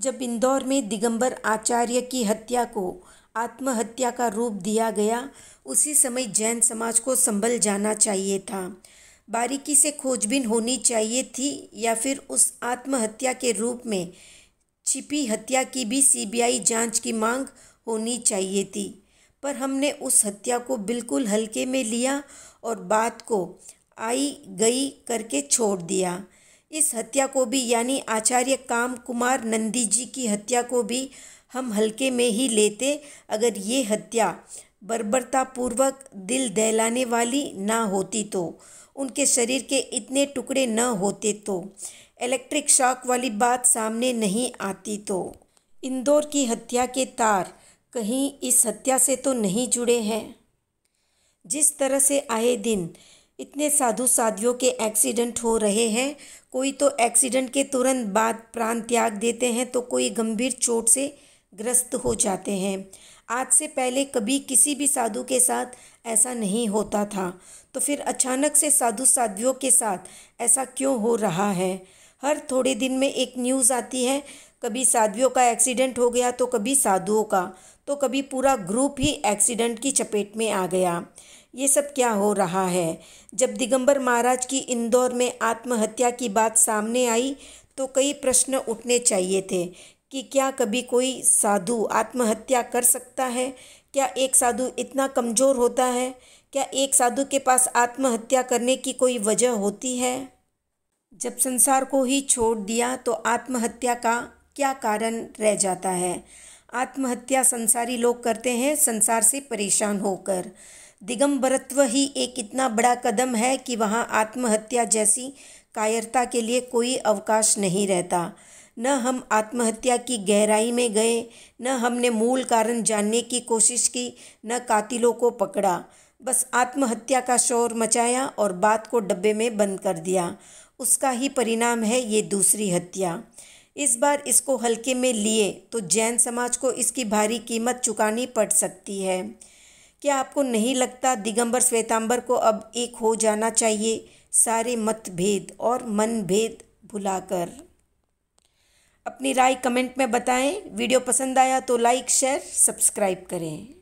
जब इंदौर में दिगंबर आचार्य की हत्या को आत्महत्या का रूप दिया गया उसी समय जैन समाज को संभल जाना चाहिए था बारीकी से खोजबीन होनी चाहिए थी या फिर उस आत्महत्या के रूप में छिपी हत्या की भी सीबीआई जांच की मांग होनी चाहिए थी पर हमने उस हत्या को बिल्कुल हल्के में लिया और बात को आई गई करके छोड़ दिया इस हत्या को भी यानी आचार्य काम कुमार नंदी जी की हत्या को भी हम हल्के में ही लेते अगर ये हत्या बर्बरतापूर्वक दिल दहलाने वाली ना होती तो उनके शरीर के इतने टुकड़े न होते तो इलेक्ट्रिक शॉक वाली बात सामने नहीं आती तो इंदौर की हत्या के तार कहीं इस हत्या से तो नहीं जुड़े हैं जिस तरह से आए दिन इतने साधु साधियों के एक्सीडेंट हो रहे हैं कोई तो एक्सीडेंट के तुरंत बाद प्राण त्याग देते हैं तो कोई गंभीर चोट से ग्रस्त हो जाते हैं आज से पहले कभी किसी भी साधु के साथ ऐसा नहीं होता था तो फिर अचानक से साधु साधियों के साथ ऐसा क्यों हो रहा है हर थोड़े दिन में एक न्यूज़ आती है कभी साधुओं का एक्सीडेंट हो गया तो कभी साधुओं का तो कभी पूरा ग्रुप ही एक्सीडेंट की चपेट में आ गया ये सब क्या हो रहा है जब दिगंबर महाराज की इंदौर में आत्महत्या की बात सामने आई तो कई प्रश्न उठने चाहिए थे कि क्या कभी कोई साधु आत्महत्या कर सकता है क्या एक साधु इतना कमज़ोर होता है क्या एक साधु के पास आत्महत्या करने की कोई वजह होती है जब संसार को ही छोड़ दिया तो आत्महत्या का क्या कारण रह जाता है आत्महत्या संसारी लोग करते हैं संसार से परेशान होकर दिगंबरत्व ही एक इतना बड़ा कदम है कि वहाँ आत्महत्या जैसी कायरता के लिए कोई अवकाश नहीं रहता न हम आत्महत्या की गहराई में गए न हमने मूल कारण जानने की कोशिश की न कातिलों को पकड़ा बस आत्महत्या का शोर मचाया और बात को डब्बे में बंद कर दिया उसका ही परिणाम है ये दूसरी हत्या इस बार इसको हल्के में लिए तो जैन समाज को इसकी भारी कीमत चुकानी पड़ सकती है क्या आपको नहीं लगता दिगंबर श्वेतांबर को अब एक हो जाना चाहिए सारे मतभेद और मनभेद भुलाकर अपनी राय कमेंट में बताएं वीडियो पसंद आया तो लाइक शेयर सब्सक्राइब करें